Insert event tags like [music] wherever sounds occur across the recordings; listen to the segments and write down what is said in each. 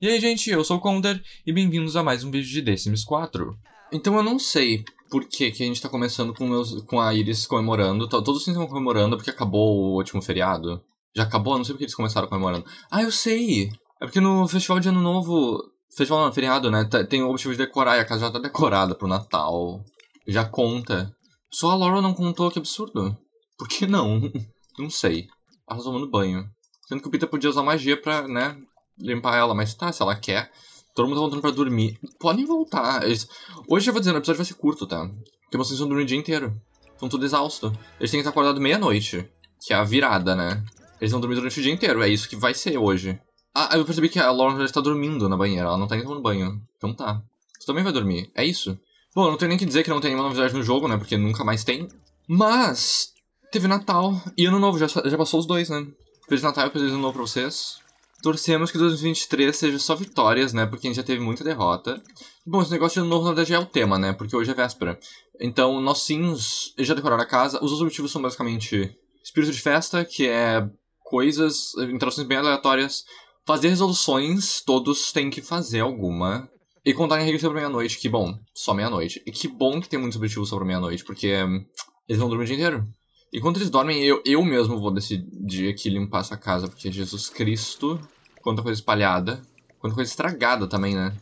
E aí, gente, eu sou o Conder e bem-vindos a mais um vídeo de The Sims 4. Então eu não sei por que, que a gente tá começando com, meus, com a Iris comemorando. Tá, todos estão comemorando porque acabou o último feriado. Já acabou? Eu não sei por que eles começaram comemorando. Ah, eu sei! É porque no festival de ano novo. Festival não, feriado, né? Tá, tem o objetivo de decorar e a casa já tá decorada pro Natal. Já conta. Só a Laura não contou, que absurdo. Por que não? [laughs] não sei. Ela tá tomando banho. Sendo que o Peter podia usar magia pra, né, limpar ela, mas tá, se ela quer. Todo mundo tá voltando pra dormir. Podem voltar. Eles... Hoje eu vou dizendo, o episódio vai ser curto, tá? Porque vocês vão dormir o dia inteiro. Estão tudo exausto. Eles têm que estar acordados meia-noite. Que é a virada, né? Eles vão dormir durante o dia inteiro. É isso que vai ser hoje. Ah, eu percebi que a Lauren já está dormindo na banheira. Ela não tá indo no banho. Então tá. Você também vai dormir. É isso. Bom, não tenho nem que dizer que não tem nenhuma novidade no jogo, né? Porque nunca mais tem. Mas... Teve Natal e Ano Novo. Já, já passou os dois, né? Feliz Natal e Feliz Ano Novo pra vocês. Torcemos que 2023 seja só vitórias, né? Porque a gente já teve muita derrota. Bom, esse negócio de novo na verdade é o tema, né? Porque hoje é véspera. Então, nós sim, já decoraram a casa. Os objetivos são basicamente espírito de festa, que é coisas, interações bem aleatórias. Fazer resoluções, todos têm que fazer alguma. E contar em regra sobre meia-noite, que bom, só meia-noite. E que bom que tem muitos objetivos sobre meia-noite, porque hum, eles vão dormir o dia inteiro. Enquanto eles dormem, eu, eu mesmo vou decidir aqui limpar essa casa, porque Jesus Cristo, quanta coisa espalhada, quanta coisa estragada também, né?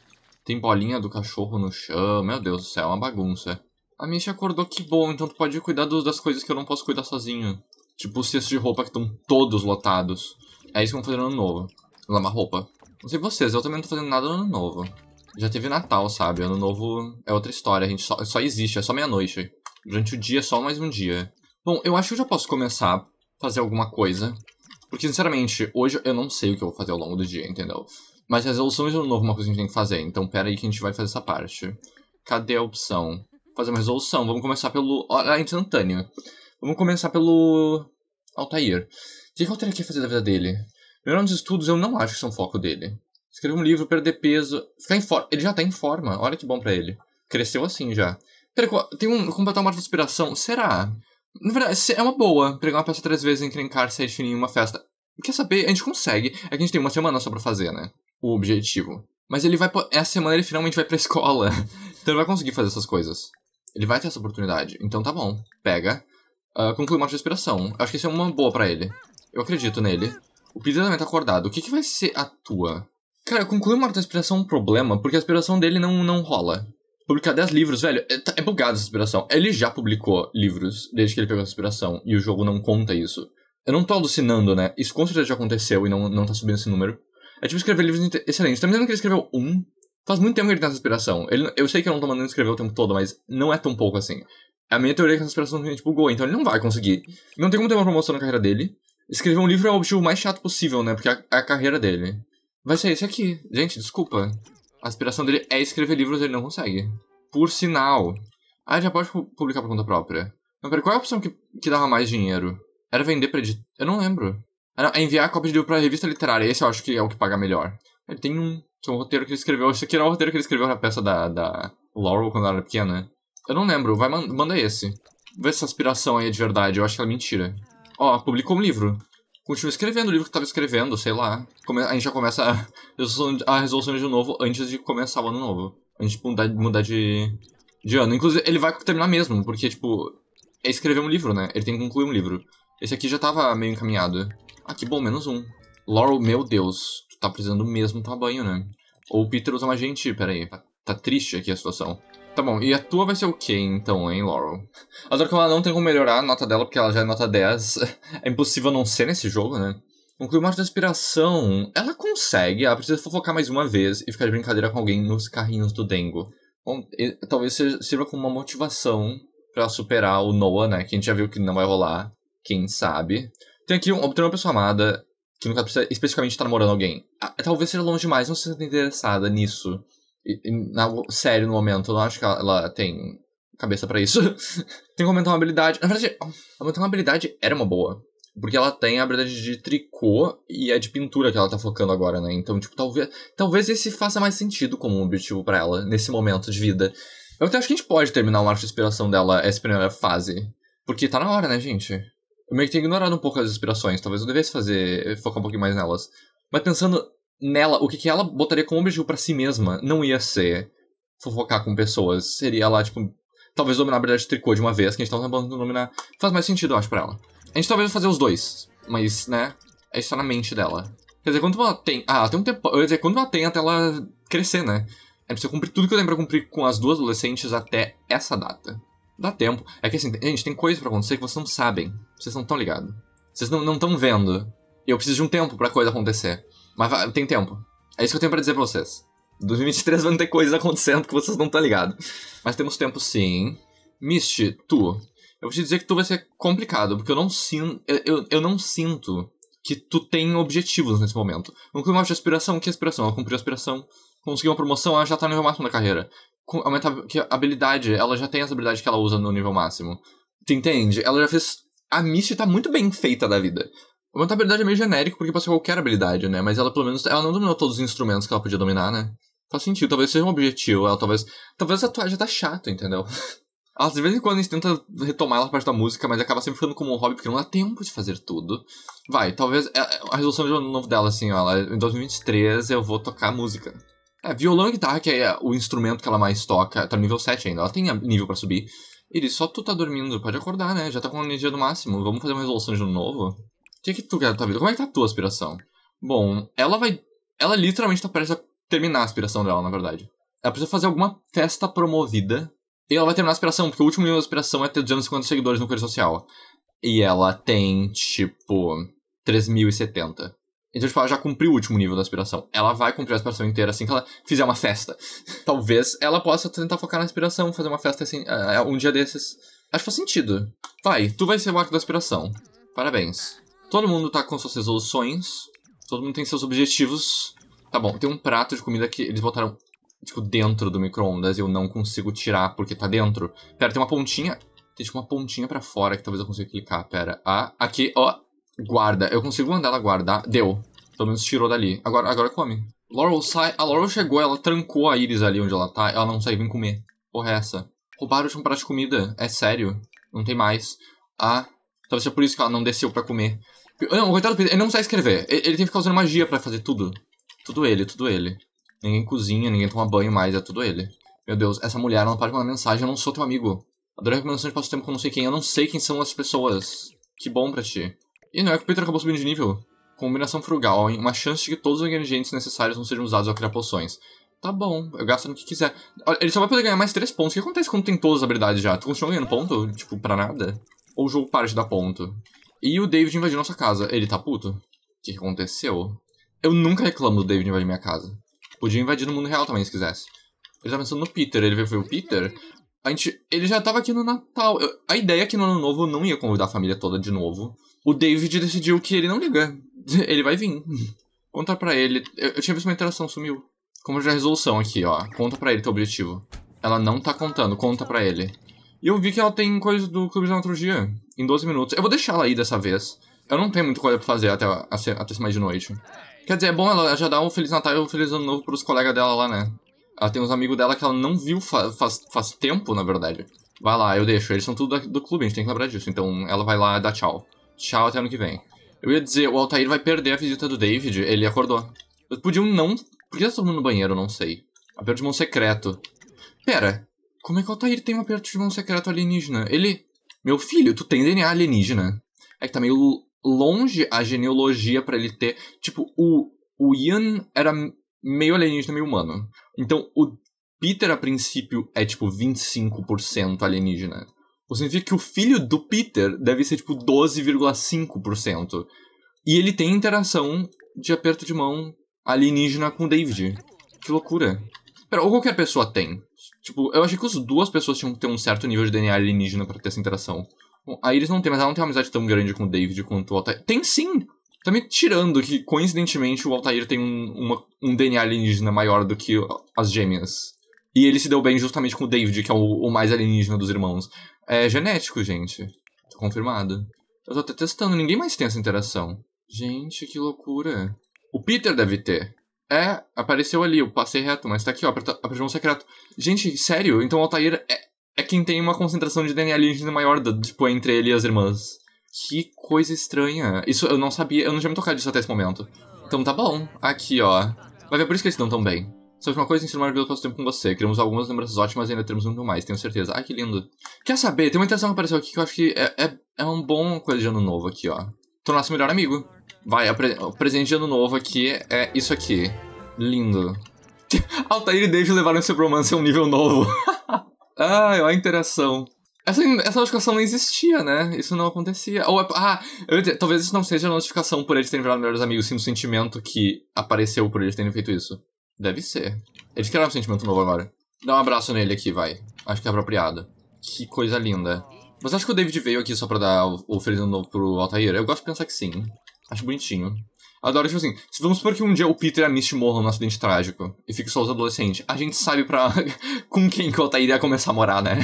Tem bolinha do cachorro no chão, meu Deus do céu, é uma bagunça. A Misha acordou, que bom, então tu pode cuidar do, das coisas que eu não posso cuidar sozinho. Tipo os cestos de roupa que estão todos lotados. É isso que eu vou fazer no ano novo. Lavar roupa. Não sei vocês, eu também não tô fazendo nada no ano novo. Já teve Natal, sabe? Ano novo é outra história, a gente só, só existe, é só meia-noite. Durante o dia é só mais um dia. Bom, eu acho que eu já posso começar a fazer alguma coisa. Porque, sinceramente, hoje eu não sei o que eu vou fazer ao longo do dia, entendeu? Mas resolução de ano novo é uma coisa que a gente tem que fazer, então pera aí que a gente vai fazer essa parte. Cadê a opção? Fazer uma resolução. Vamos começar pelo... Ah, instantâneo Vamos começar pelo... Altair. O que eu teria que fazer da vida dele? Melhor nos estudos, eu não acho que são é foco dele. Escrever um livro, perder peso, ficar em forma. Ele já tá em forma, olha que bom para ele. Cresceu assim já. Peraí, tem um completar uma inspiração. Será? Na verdade, é uma boa pegar uma peça três vezes e encrencar sete fininho em uma festa. Quer saber? A gente consegue. É que a gente tem uma semana só pra fazer, né? O objetivo. Mas ele vai. Essa é semana ele finalmente vai pra [laughs] escola. então ele vai conseguir fazer essas coisas. Ele vai ter essa oportunidade. Então tá bom. Pega. Uh, conclui uma respiração. Acho que isso é uma boa para ele. Eu acredito nele. O Peter também tá acordado. O que, que vai ser a tua? Cara, concluir uma respiração é um problema, porque a respiração dele não, não rola publicar 10 livros, velho. É, tá, é bugado essa inspiração. Ele já publicou livros desde que ele pegou essa inspiração e o jogo não conta isso. Eu não tô alucinando, né? Isso com certeza já aconteceu e não, não tá subindo esse número. É tipo escrever livros excelentes. Tá me lembrando que ele escreveu um? Faz muito tempo que ele tem essa inspiração. Ele, eu sei que eu não tô mandando ele escrever o tempo todo, mas não é tão pouco assim. É a minha teoria é que essa inspiração realmente bugou, então ele não vai conseguir. Não tem como ter uma promoção na carreira dele. Escrever um livro é o objetivo mais chato possível, né? Porque é a, é a carreira dele. Vai ser esse aqui. Gente, desculpa. A aspiração dele é escrever livros, ele não consegue. Por sinal. Ah, já pode publicar por conta própria. Mas peraí, qual é a opção que, que dava mais dinheiro? Era vender pra editar? Eu não lembro. Era enviar a cópia de livro pra revista literária. Esse eu acho que é o que paga melhor. Ele tem um. um roteiro que ele escreveu. Esse aqui era o roteiro que ele escreveu na peça da, da Laurel quando ela era pequena. Eu não lembro. Vai, manda esse. Vê se essa aspiração aí é de verdade. Eu acho que ela é mentira. Ó, publicou um livro. Continua escrevendo o livro que estava escrevendo, sei lá. A gente já começa a resolução, a resolução de novo antes de começar o ano novo. Antes de tipo, mudar, mudar de, de ano. Inclusive, ele vai terminar mesmo, porque, tipo, é escrever um livro, né? Ele tem que concluir um livro. Esse aqui já tava meio encaminhado. Ah, que bom, menos um. Laurel, meu Deus, tu tá precisando mesmo tomar banho, né? Ou o Peter usa uma gente, peraí. Tá, tá triste aqui a situação. Tá bom, e a tua vai ser o quê então, hein, Laurel? Adoro que ela não tem como melhorar a nota dela, porque ela já é nota 10. [laughs] É impossível não ser nesse jogo, né? Um clima de aspiração. Ela consegue, ela precisa fofocar mais uma vez e ficar de brincadeira com alguém nos carrinhos do Dengo. Bom, e, talvez sirva como uma motivação para superar o Noah, né? Que a gente já viu que não vai rolar. Quem sabe? Tem aqui um obter uma pessoa amada que nunca precisa especificamente estar tá namorando alguém. Ah, talvez seja longe demais, não se sinta interessada nisso. Na, sério, no momento, eu não acho que ela, ela tem cabeça para isso. [laughs] tem que aumentar uma habilidade. Na verdade, aumentar uma habilidade era uma boa. Porque ela tem a habilidade de tricô e é de pintura que ela tá focando agora, né? Então, tipo, talvez, talvez esse faça mais sentido como um objetivo para ela nesse momento de vida. Eu até acho que a gente pode terminar o arco de inspiração dela, essa primeira fase. Porque tá na hora, né, gente? Eu meio que tenho ignorado um pouco as inspirações. Talvez eu devesse fazer. focar um pouquinho mais nelas. Mas pensando nela, o que, que ela botaria como objetivo para si mesma não ia ser fofocar com pessoas. Seria lá, tipo, talvez dominar a verdade de tricô de uma vez, que a gente tá tentando dominar. Faz mais sentido, eu acho, pra ela. A gente talvez vai fazer os dois, mas, né, é isso na mente dela. Quer dizer, quando ela tem. Ah, tem um tempo. Quer dizer, quando ela tem até ela crescer, né? É preciso cumprir tudo que eu tenho pra cumprir com as duas adolescentes até essa data. Dá tempo. É que assim, gente, tem coisas para acontecer que vocês não sabem. Vocês não estão ligados. Vocês não estão vendo. E eu preciso de um tempo pra coisa acontecer. Mas tem tempo. É isso que eu tenho para dizer pra vocês. 2023 vão ter coisas acontecendo que vocês não estão tá ligados. Mas temos tempo sim. Misty, tu. Eu vou te dizer que tu vai ser complicado, porque eu não sinto. Eu, eu, eu não sinto que tu tem objetivos nesse momento. Um clima de aspiração, que aspiração? Ela cumpriu a aspiração, conseguiu uma promoção, ela já tá no nível máximo da carreira. Com, aumentar que a habilidade, ela já tem as habilidade que ela usa no nível máximo. Tu entende? Ela já fez. A Misty tá muito bem feita da vida. Aumentar a habilidade é meio genérico, porque pode ser qualquer habilidade, né? Mas ela, pelo menos, ela não dominou todos os instrumentos que ela podia dominar, né? Faz sentido, talvez seja um objetivo. Ela talvez. Talvez a toalha tá, tá chata entendeu? Ela, de vez em quando a gente tenta retomar ela parte da música, mas acaba sempre ficando como um hobby, porque não dá tempo de fazer tudo. Vai, talvez. É, é, a resolução de ano novo dela, assim, ó, ela, em 2023 eu vou tocar música. É, violão e guitarra, que é o instrumento que ela mais toca, tá no nível 7 ainda, ela tem nível para subir. Ele, só tu tá dormindo, pode acordar, né? Já tá com a energia no máximo. Vamos fazer uma resolução de ano novo? O que, que tu quer da tua vida? Como é que tá a tua aspiração? Bom, ela vai. Ela literalmente tá prestes a terminar a aspiração dela, na verdade. Ela precisa fazer alguma festa promovida. E ela vai terminar a aspiração, porque o último nível da aspiração é ter 250 seguidores no correio social. E ela tem, tipo, 3.070. Então, tipo, ela já cumpriu o último nível da aspiração. Ela vai cumprir a aspiração inteira assim que ela fizer uma festa. [laughs] Talvez ela possa tentar focar na aspiração, fazer uma festa assim, uh, um dia desses. Acho que faz sentido. Vai, tu vai ser o arco da aspiração. Parabéns. Todo mundo tá com suas resoluções. Todo mundo tem seus objetivos. Tá bom, tem um prato de comida que eles botaram, tipo, dentro do micro-ondas e eu não consigo tirar porque tá dentro. Pera, tem uma pontinha. Tem tipo uma pontinha pra fora que talvez eu consiga clicar. Pera. Ah, aqui, ó. Guarda. Eu consigo mandar ela guardar. Deu. Pelo menos tirou dali. Agora, agora come. Laurel sai. A Laurel chegou, ela trancou a Iris ali onde ela tá. Ela não saiu, vem comer. Porra, é essa? Roubaram de um prato de comida. É sério. Não tem mais. Ah, talvez seja por isso que ela não desceu para comer. Não, o coitado do Peter, ele não sabe escrever. Ele, ele tem que ficar usando magia para fazer tudo. Tudo ele, tudo ele. Ninguém cozinha, ninguém toma banho mais, é tudo ele. Meu Deus, essa mulher, ela não para de mandar mensagem, eu não sou teu amigo. Adorei a recomendação é de passo tempo com não sei quem, eu não sei quem são as pessoas. Que bom pra ti. E não é que o Peter acabou subindo de nível. Combinação frugal, uma chance de que todos os ingredientes necessários não sejam usados ao criar poções. Tá bom, eu gasto no que quiser. Ele só vai poder ganhar mais 3 pontos. O que acontece quando tem todas as habilidades já? Tu continua ganhando ponto? Tipo, pra nada? Ou o jogo para de dar ponto? E o David invadiu nossa casa. Ele tá puto? O que aconteceu? Eu nunca reclamo do David invadir minha casa. Podia invadir no mundo real também, se quisesse. Ele tá pensando no Peter. Ele veio foi o Peter? A gente, ele já tava aqui no Natal. Eu, a ideia é que no Ano Novo eu não ia convidar a família toda de novo. O David decidiu que ele não liga. [laughs] Ele vai vir. Conta pra ele. Eu, eu tinha visto uma interação, sumiu. Como já é a resolução aqui, ó. Conta pra ele teu objetivo. Ela não tá contando, conta pra ele. E eu vi que ela tem coisa do Clube de Dramaturgia em 12 minutos. Eu vou deixar ela aí dessa vez. Eu não tenho muita coisa pra fazer até, até mais de noite. Quer dizer, é bom ela já dar um Feliz Natal e um Feliz Ano Novo pros colegas dela lá, né? Ela tem uns amigos dela que ela não viu fa faz, faz tempo, na verdade. Vai lá, eu deixo. Eles são tudo do clube, a gente tem que lembrar disso. Então ela vai lá dar tchau. Tchau até ano que vem. Eu ia dizer, o Altair vai perder a visita do David. Ele acordou. eu um não. Por que eles tá no banheiro? Não sei. Aperto de mão secreto. Pera, como é que o Altair tem um aperto de mão secreto alienígena? Ele. Meu filho, tu tem DNA alienígena. É que tá meio longe a genealogia para ele ter. Tipo, o, o Ian era meio alienígena, meio humano. Então, o Peter, a princípio, é tipo 25% alienígena. O que significa que o filho do Peter deve ser tipo 12,5%. E ele tem interação de aperto de mão alienígena com o David. Que loucura. Pera, ou qualquer pessoa tem. Tipo, eu achei que as duas pessoas tinham que ter um certo nível de DNA alienígena para ter essa interação. Bom, aí eles não têm, mas ela não tem uma amizade tão grande com o David quanto o Altair. Tem sim! Tá me tirando que, coincidentemente, o Altair tem um, uma, um DNA alienígena maior do que as gêmeas. E ele se deu bem justamente com o David, que é o, o mais alienígena dos irmãos. É genético, gente. Tô confirmado. Eu tô até testando, ninguém mais tem essa interação. Gente, que loucura. O Peter deve ter. É, apareceu ali, eu passei reto, mas tá aqui, ó, apertou um secreto. Gente, sério, então o Altair é, é quem tem uma concentração de DNA alienígena maior, da, tipo, entre ele e as irmãs. Que coisa estranha. Isso eu não sabia, eu não tinha me tocado disso até esse momento. Então tá bom, aqui, ó. Vai ver é por isso que eles estão tão bem. Só uma coisa, é ensino maravilhoso passo tempo com você. Criamos algumas lembranças ótimas e ainda temos muito mais, tenho certeza. Ai, que lindo. Quer saber? Tem uma interação que apareceu aqui que eu acho que é, é, é um bom coisa de ano novo aqui, ó. Tornar-se melhor amigo. Vai, o presente de ano novo aqui é isso aqui. Lindo. [laughs] Altair e Dave levaram seu romance a um nível novo. [laughs] Ai, olha a interação. Essa, essa notificação não existia, né? Isso não acontecia. Ou, ah, talvez isso não seja a notificação por eles terem virado melhores amigos, sim o sentimento que apareceu por eles terem feito isso. Deve ser. Eles criaram um sentimento novo agora. Dá um abraço nele aqui, vai. Acho que é apropriado. Que coisa linda. Você acha que o David veio aqui só pra dar o, o Feliz Ano Novo pro Altair? Eu gosto de pensar que sim. Acho bonitinho. Adoro, tipo assim, se vamos supor que um dia o Peter e a Misty morram num acidente trágico e fique só os adolescentes, a gente sabe pra [laughs] com quem que o Altair ia começar a morar, né?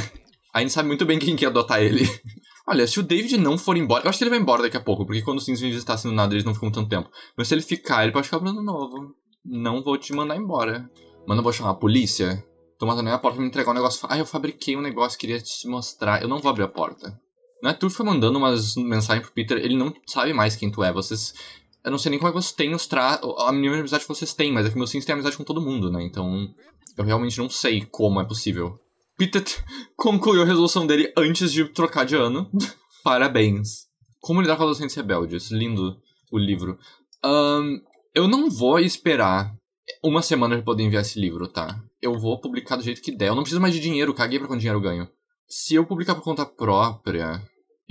A gente sabe muito bem quem quer adotar ele. [laughs] Olha, se o David não for embora, eu acho que ele vai embora daqui a pouco, porque quando os Sims vem visitar assim do nada, eles não ficam tanto tempo. Mas se ele ficar, ele pode ficar abrindo novo. Não vou te mandar embora. Mas não vou chamar a polícia? Tô matando a porta pra me entregar um negócio. Ah, eu fabriquei um negócio, queria te mostrar. Eu não vou abrir a porta né, tu foi mandando umas mensagens pro Peter, ele não sabe mais quem tu é. Vocês. Eu não sei nem como é que vocês têm os tra... a mínima amizade que vocês têm, mas é que meu Sims tem amizade com todo mundo, né? Então, eu realmente não sei como é possível. Peter [laughs] concluiu a resolução dele antes de trocar de ano. [laughs] Parabéns. Como lidar com adolescentes rebeldes. Lindo o livro. Um, eu não vou esperar uma semana pra poder enviar esse livro, tá? Eu vou publicar do jeito que der. Eu não preciso mais de dinheiro, caguei pra quanto dinheiro eu ganho. Se eu publicar por conta própria,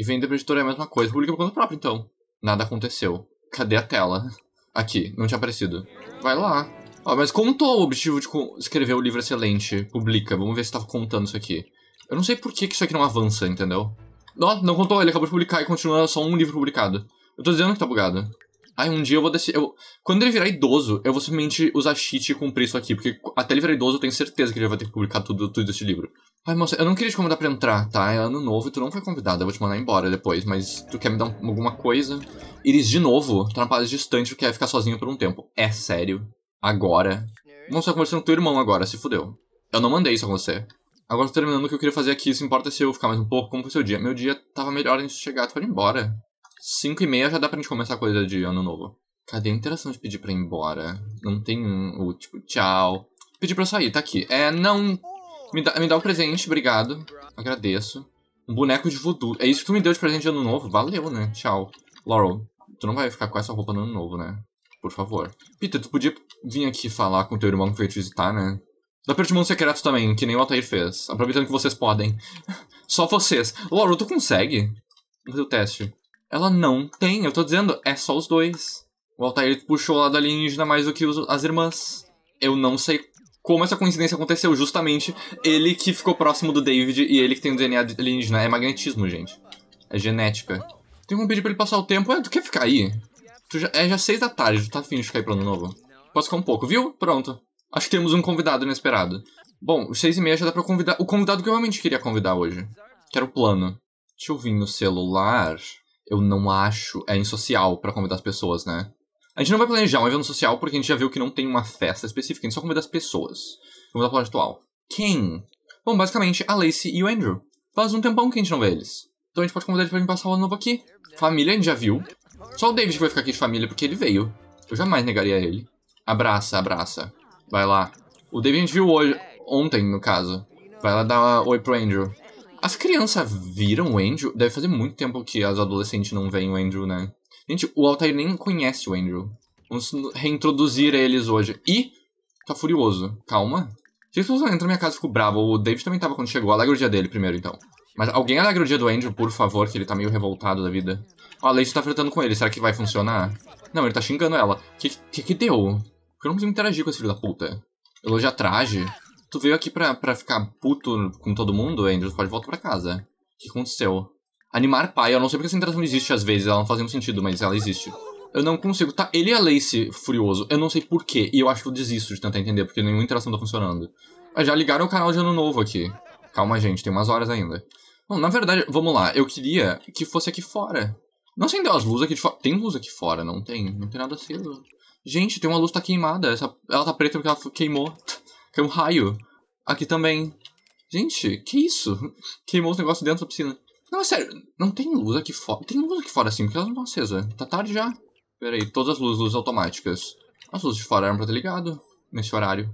e vender pra editora é a mesma coisa. Publica é por conta própria, então. Nada aconteceu. Cadê a tela? Aqui, não tinha aparecido. Vai lá. Ó, mas contou o objetivo de escrever o livro excelente. Publica. Vamos ver se tá contando isso aqui. Eu não sei por que, que isso aqui não avança, entendeu? Não, não contou. Ele acabou de publicar e continua só um livro publicado. Eu tô dizendo que tá bugado. Ai, um dia eu vou decidir. Eu... Quando ele virar idoso, eu vou simplesmente usar cheat e cumprir isso aqui, porque até ele virar idoso eu tenho certeza que ele vai ter que publicar tudo, tudo desse livro. Ai, moça, eu não queria te convidar pra entrar, tá? É ano novo e tu não foi convidada, eu vou te mandar embora depois, mas tu quer me dar um, alguma coisa? Iris, de novo, tá na paz distante, quer ficar sozinho por um tempo. É sério? Agora? Vamos só conversando com teu irmão agora, se fudeu. Eu não mandei isso você. Agora tô terminando o que eu queria fazer aqui, se importa se eu ficar mais um pouco, como foi seu dia? Meu dia tava melhor antes de chegar, tu foi embora. 5 e meia já dá pra gente começar a coisa de ano novo. Cadê a é interação de pedir pra ir embora? Não tem um, o tipo, tchau. Pedir pra sair, tá aqui. É, não. Me dá, me dá o presente, obrigado. Agradeço. Um boneco de voodoo. É isso que tu me deu de presente de ano novo? Valeu, né? Tchau. Laurel, tu não vai ficar com essa roupa no ano novo, né? Por favor. Peter, tu podia vir aqui falar com teu irmão que veio te visitar, né? Dá pra te mundo secreto também, que nem o Altair fez. Aproveitando que vocês podem. [laughs] Só vocês. Laurel, tu consegue? Vamos fazer o teste. Ela não tem, eu tô dizendo, é só os dois. O Altair puxou o lado alienígena mais do que as irmãs. Eu não sei como essa coincidência aconteceu, justamente ele que ficou próximo do David e ele que tem o DNA alienígena. É magnetismo, gente. É genética. Tem um pedido pra ele passar o tempo? É, tu quer ficar aí? Tu já, é já seis da tarde, tu tá afim de ficar aí pro ano novo? Posso ficar um pouco, viu? Pronto. Acho que temos um convidado inesperado. Bom, seis e meia já dá pra convidar... O convidado que eu realmente queria convidar hoje. Que era o plano. Deixa eu vir no celular eu não acho. É insocial para convidar as pessoas, né? A gente não vai planejar um evento social porque a gente já viu que não tem uma festa específica, a gente só convida as pessoas. Vamos ao plot atual. Quem? Bom, basicamente a Lacey e o Andrew. Faz um tempão que a gente não vê eles. Então a gente pode convidar eles pra vir passar o ano novo aqui. Família a gente já viu. Só o David que vai ficar aqui de família porque ele veio. Eu jamais negaria ele. Abraça, abraça. Vai lá. O David a gente viu hoje, ontem, no caso. Vai lá dar oi pro Andrew. As crianças viram o Andrew? Deve fazer muito tempo que as adolescentes não veem o Andrew, né? Gente, o Altair nem conhece o Andrew. Vamos reintroduzir eles hoje. E tá furioso. Calma. Se você entra na minha casa, ficou bravo. O David também tava quando chegou. Alegra o dia dele primeiro, então. Mas alguém alegra o dia do Andrew, por favor, que ele tá meio revoltado da vida. Ó, a Lady tá fritando com ele. Será que vai funcionar? Não, ele tá xingando ela. Que que, que deu? Porque eu não consigo interagir com esse filho da puta. Elogia traje. Tu veio aqui pra, pra ficar puto com todo mundo, Andrew? Tu pode voltar pra casa. O que aconteceu? Animar pai, eu não sei porque essa interação existe às vezes, ela não faz nenhum sentido, mas ela existe. Eu não consigo. Tá, ele e a Lace furioso. Eu não sei porquê. E eu acho que eu desisto de tentar entender, porque nenhuma interação tá funcionando. Mas já ligaram o canal de ano novo aqui. Calma, gente, tem umas horas ainda. Não, na verdade, vamos lá. Eu queria que fosse aqui fora. Não acendeu as luzes aqui de fora. Tem luz aqui fora, não tem? Não tem nada aceso. Gente, tem uma luz que tá queimada. Essa... Ela tá preta porque ela queimou. Caiu é um raio. Aqui também. Gente, que isso? [laughs] Queimou os negócios dentro da piscina. Não, é sério, não tem luz aqui fora. Tem luz aqui fora assim, porque elas não estão tá acesas. Tá tarde já. Pera aí, todas as luzes, luzes automáticas. As luzes de fora eram pra ter ligado nesse horário.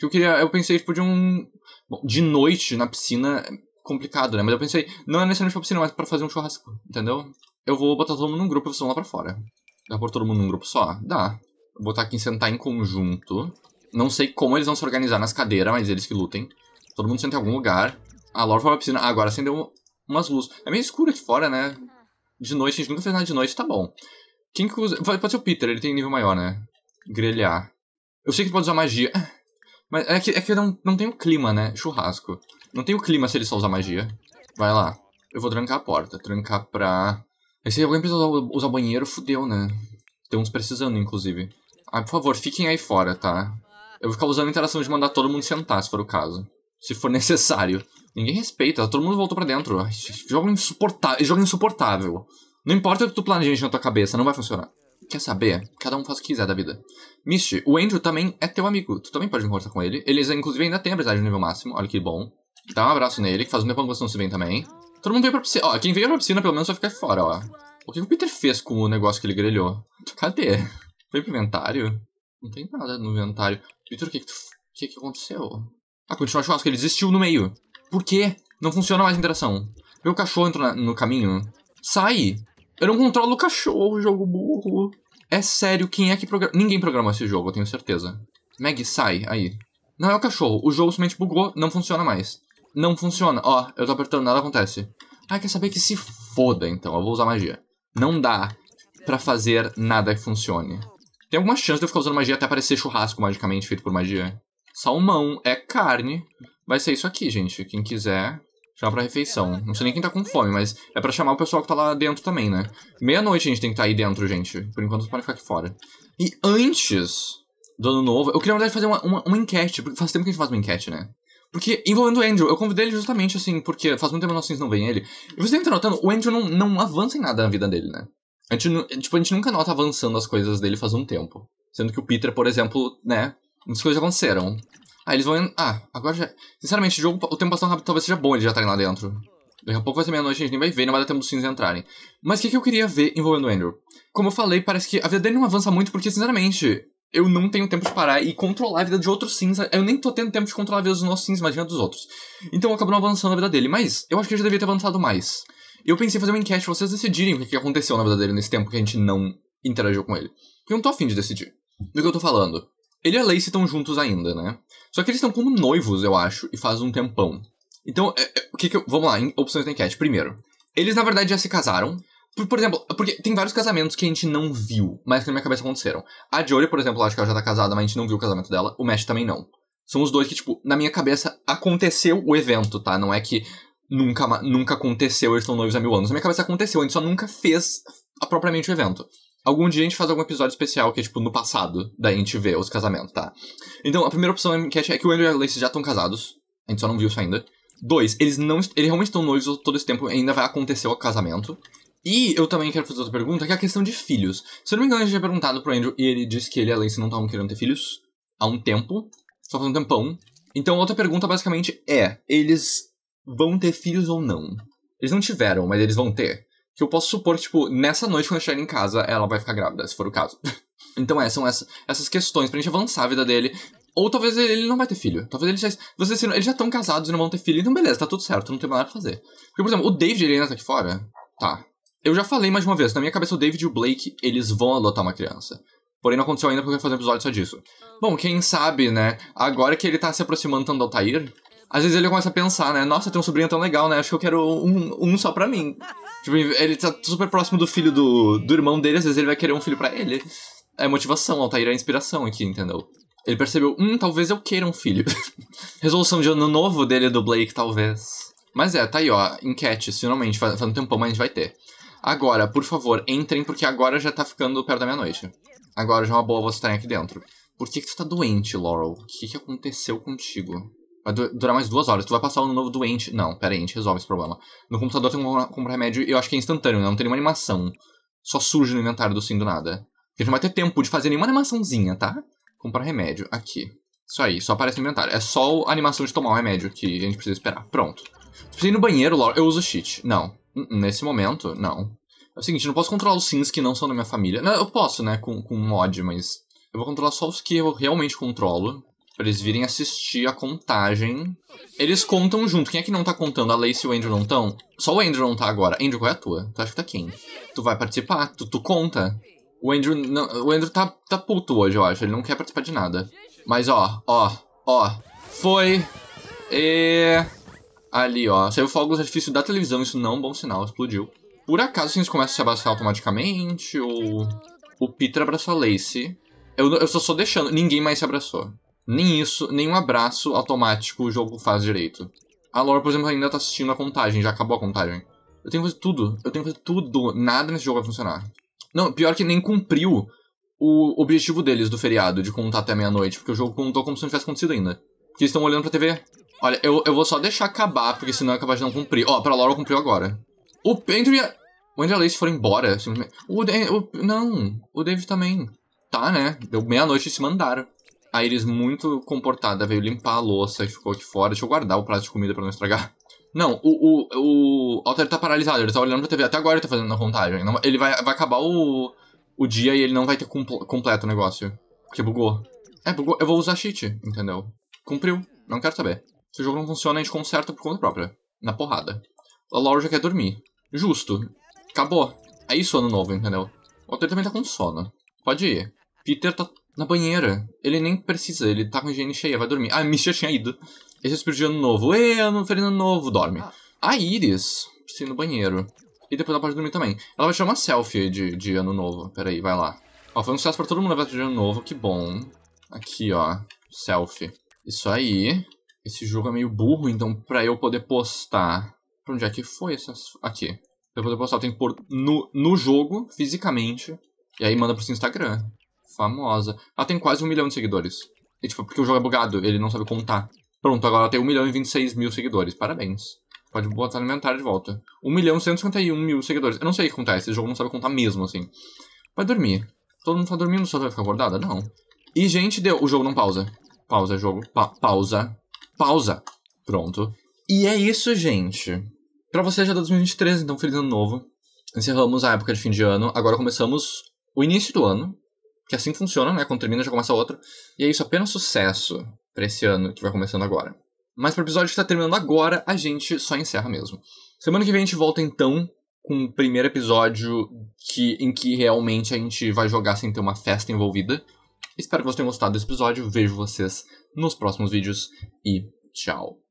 eu queria. Eu pensei, tipo, de um. Bom, de noite na piscina é complicado, né? Mas eu pensei, não é necessariamente pra piscina, mas pra fazer um churrasco, entendeu? Eu vou botar todo mundo num grupo e vocês vão lá pra fora. Dá pra todo mundo num grupo só? Dá. Vou botar aqui em sentar em conjunto. Não sei como eles vão se organizar nas cadeiras, mas eles que lutem. Todo mundo senta em algum lugar. A Laura foi pra piscina. agora acendeu umas luzes. É meio escuro aqui fora, né? De noite, a gente nunca fez nada de noite, tá bom. Quem que usa... Pode ser o Peter, ele tem nível maior, né? Grelhar. Eu sei que pode usar magia. [laughs] Mas é que, é que não, não tem o clima, né? Churrasco. Não tem o clima se ele só usar magia. Vai lá. Eu vou trancar a porta. Trancar pra... Aí se alguém precisar usar banheiro, fudeu, né? Tem uns precisando, inclusive. Ah, por favor, fiquem aí fora, tá? Eu vou ficar usando a interação de mandar todo mundo sentar, se for o caso. Se for [laughs] necessário. Ninguém respeita, todo mundo voltou para dentro. jogo insuportável, jogo insuportável. Não importa o que tu planeja na tua cabeça, não vai funcionar. Quer saber? Cada um faz o que quiser da vida. Misty, o Andrew também é teu amigo. Tu também pode conversar com ele. Eles, inclusive, ainda têm habilidade no nível máximo. Olha que bom. Dá um abraço nele, que faz um tempo que você não se vem também. Todo mundo veio pra piscina. Ó, quem veio pra piscina, pelo menos, vai ficar fora, ó. O que o Peter fez com o negócio que ele grelhou? Cadê? Foi pro inventário? Não tem nada no inventário. Vitor, o que que, tu, que que aconteceu? Ah, continua acho que ele desistiu no meio. Por quê? Não funciona mais a interação. Meu cachorro entrou na, no caminho. Sai! Eu não controlo o cachorro, jogo burro. É sério, quem é que programa... Ninguém programou esse jogo, eu tenho certeza. Maggie, sai, aí. Não é o cachorro, o jogo somente bugou, não funciona mais. Não funciona, ó, eu tô apertando, nada acontece. Ah, quer saber que se foda, então, eu vou usar magia. Não dá pra fazer nada que funcione. Tem alguma chance de eu ficar usando magia até aparecer churrasco magicamente feito por magia? Salmão é carne. Vai ser isso aqui, gente. Quem quiser, chama pra refeição. Não sei nem quem tá com fome, mas é para chamar o pessoal que tá lá dentro também, né? Meia-noite a gente tem que estar tá aí dentro, gente. Por enquanto vocês podem ficar aqui fora. E antes do ano novo, eu queria, na verdade, fazer uma, uma, uma enquete. Porque faz tempo que a gente faz uma enquete, né? Porque, envolvendo o Andrew, eu convidei ele justamente assim, porque faz muito tempo que nós não vem ele. E vocês devem estar tá notando, o Andrew não, não avança em nada na vida dele, né? A gente, tipo, a gente nunca nota avançando as coisas dele faz um tempo. Sendo que o Peter, por exemplo, né? Muitas coisas aconteceram. Ah, eles vão. Ah, agora já. Sinceramente, o jogo, o tempo passando rápido talvez seja bom ele já estar lá dentro. Daqui a pouco vai ser meia-noite, a gente nem vai ver, não vai dar tempo dos sims entrarem. Mas o que, que eu queria ver envolvendo o Andrew? Como eu falei, parece que a vida dele não avança muito, porque, sinceramente, eu não tenho tempo de parar e controlar a vida de outros cinzas. Eu nem tô tendo tempo de controlar a vida dos nossos cinzas, imagina dos outros. Então eu acabo não avançando a vida dele, mas eu acho que ele já devia ter avançado mais. Eu pensei em fazer uma enquete pra vocês decidirem o que, aconteceu na vida dele nesse tempo que a gente não interagiu com ele. Porque eu não tô afim de decidir. Do que eu tô falando. Ele e a Lacey estão juntos ainda, né? Só que eles estão como noivos, eu acho, e faz um tempão. Então, é, é, o que que eu... Vamos lá, opções da enquete. Primeiro, eles na verdade já se casaram. Por, por, exemplo, porque tem vários casamentos que a gente não viu, mas que na minha cabeça aconteceram. A Jory, por exemplo, acho que ela já tá casada, mas a gente não viu o casamento dela. O Matt também não. São os dois que, tipo, na minha cabeça aconteceu o evento, tá? Não é que nunca, nunca aconteceu, eles estão noivos há mil anos. Na minha cabeça aconteceu, a gente só nunca fez a, propriamente o evento. Algum dia a gente faz algum episódio especial que é, tipo, no passado, daí a gente vê os casamentos, tá? Então, a primeira opção é que o Andrew e a Lacey já estão casados. A gente só não viu isso ainda. Dois, eles não eles realmente estão noivos todo esse tempo, ainda vai acontecer o casamento. E eu também quero fazer outra pergunta, que é a questão de filhos. Se eu não me engano, a gente tinha perguntado pro Andrew e ele disse que ele e a Lacey não estavam querendo ter filhos há um tempo, só faz um tempão. Então, outra pergunta basicamente é: eles vão ter filhos ou não. Eles não tiveram, mas eles vão ter. Que eu posso supor, tipo, nessa noite, quando eu chegar em casa, ela vai ficar grávida, se for o caso. [laughs] então, é, são essa, essas questões pra gente avançar a vida dele. Ou talvez ele não vai ter filho. Talvez ele já. Vocês, eles já estão casados e não vão ter filho, então beleza, tá tudo certo, não tem mais nada pra fazer. Porque, por exemplo, o David ele ainda tá aqui fora. Tá. Eu já falei mais uma vez, na minha cabeça o David e o Blake, eles vão adotar uma criança. Porém, não aconteceu ainda porque eu quero fazer um episódio só disso. Bom, quem sabe, né? Agora que ele tá se aproximando tanto do Altair, às vezes ele começa a pensar, né? Nossa, tem um sobrinho tão legal, né? Acho que eu quero um, um só pra mim. Tipo, ele tá super próximo do filho do, do irmão dele, às vezes ele vai querer um filho para ele. É motivação, tá Altair é inspiração aqui, entendeu? Ele percebeu, hum, talvez eu queira um filho. [laughs] Resolução de ano novo dele é do Blake, talvez. Mas é, tá aí, ó, Enquete, finalmente, faz, faz um tempão, mas a gente vai ter. Agora, por favor, entrem, porque agora já tá ficando perto da meia-noite. Agora já é uma boa você estar aqui dentro. Por que, que tu tá doente, Laurel? O que, que aconteceu contigo? Vai durar mais duas horas. Tu vai passar o ano novo doente. Não, pera aí, a gente resolve esse problema. No computador tem um comprar remédio e eu acho que é instantâneo, né? não tem nenhuma animação. Só surge no inventário do sim do nada. Porque a gente não vai ter tempo de fazer nenhuma animaçãozinha, tá? Comprar remédio. Aqui. Isso aí, só aparece no inventário. É só a animação de tomar o remédio que a gente precisa esperar. Pronto. Se precisa ir no banheiro, Laura, eu uso cheat. Não. Uh-uh, nesse momento, não. É o seguinte, eu não posso controlar os sims que não são da minha família. Não, eu posso, né, com, com mod, mas... Eu vou controlar só os que eu realmente controlo. Pra eles virem assistir a contagem. Eles contam junto. Quem é que não tá contando? A Lacey e o Andrew não estão? Só o Andrew não tá agora. Andrew, qual é a tua? Tu acha que tá quem? Tu vai participar? Tu, tu conta? O Andrew, não, o Andrew tá, tá puto hoje, eu acho. Ele não quer participar de nada. Mas ó, ó, ó. Foi. E... Ali, ó. Saiu fogos de artifício da televisão. Isso não é um bom sinal. Explodiu. Por acaso, eles começam a se abraçar automaticamente ou... O Peter abraçou a Lacey. Eu, eu só sou deixando. Ninguém mais se abraçou nem isso, nenhum abraço automático o jogo faz direito. A Laura, por exemplo, ainda tá assistindo a contagem, já acabou a contagem. Eu tenho que fazer tudo, eu tenho que fazer tudo, nada nesse jogo vai funcionar. Não, pior que nem cumpriu o objetivo deles do feriado, de contar até meia-noite, porque o jogo contou como se não tivesse acontecido ainda. Porque eles estão olhando pra TV. Olha, eu, eu vou só deixar acabar, porque senão é capaz de não cumprir. Ó, oh, pra Laura cumpriu agora. O Andrew e a... O Andrew e a Lace foram embora, simplesmente. O, o Não, o David também. Tá, né? Deu meia-noite e se mandaram. A Iris, muito comportada, veio limpar a louça e ficou aqui fora. Deixa eu guardar o prato de comida para não estragar. Não, o, o, o Alter tá paralisado, ele tá olhando pra TV. Até agora ele tá fazendo a contagem. Ele vai, vai acabar o, o dia e ele não vai ter compl completo o negócio. Porque bugou. É, bugou. Eu vou usar cheat, entendeu? Cumpriu. Não quero saber. Se o jogo não funciona, a gente conserta por conta própria. Na porrada. A Laura já quer dormir. Justo. Acabou. É isso ano novo, entendeu? O Walter também tá com sono. Pode ir. Peter tá na banheira. Ele nem precisa, ele tá com higiene cheia, vai dormir. Ah, Misha tinha ido. Esse é o espírito de ano novo. Ê, ano feliz ano novo, dorme. Ah. A Iris precisa ir no banheiro. E depois ela pode dormir também. Ela vai tirar uma selfie de, de ano novo. Pera aí, vai lá. Ó, foi um sucesso pra todo mundo na véspera de ano novo, que bom. Aqui, ó. Selfie. Isso aí. Esse jogo é meio burro, então pra eu poder postar... Pra onde é que foi essas... Aqui. Pra eu poder postar, eu tenho que pôr no, no jogo, fisicamente. E aí manda pro seu Instagram famosa. Ela tem quase um milhão de seguidores. E, tipo, porque o jogo é bugado, ele não sabe contar. Pronto, agora ela tem 1 milhão e 26 mil seguidores. Parabéns. Pode botar no inventário de volta. 1 milhão e 151 mil seguidores. Eu não sei o que acontece, esse jogo não sabe contar mesmo, assim. Vai dormir. Todo mundo tá dormindo, só vai ficar acordada? Não. E, gente, deu. O jogo não pausa. Pausa, jogo. Pa pausa. Pausa. Pronto. E é isso, gente. Pra você já é 2023, então feliz ano novo. Encerramos a época de fim de ano. Agora começamos o início do ano, que assim funciona, né? Quando termina já começa outra. E é isso, apenas sucesso para esse ano que vai começando agora. Mas pro episódio que tá terminando agora, a gente só encerra mesmo. Semana que vem a gente volta então com o primeiro episódio que, em que realmente a gente vai jogar sem ter uma festa envolvida. Espero que vocês tenham gostado desse episódio. Vejo vocês nos próximos vídeos e tchau.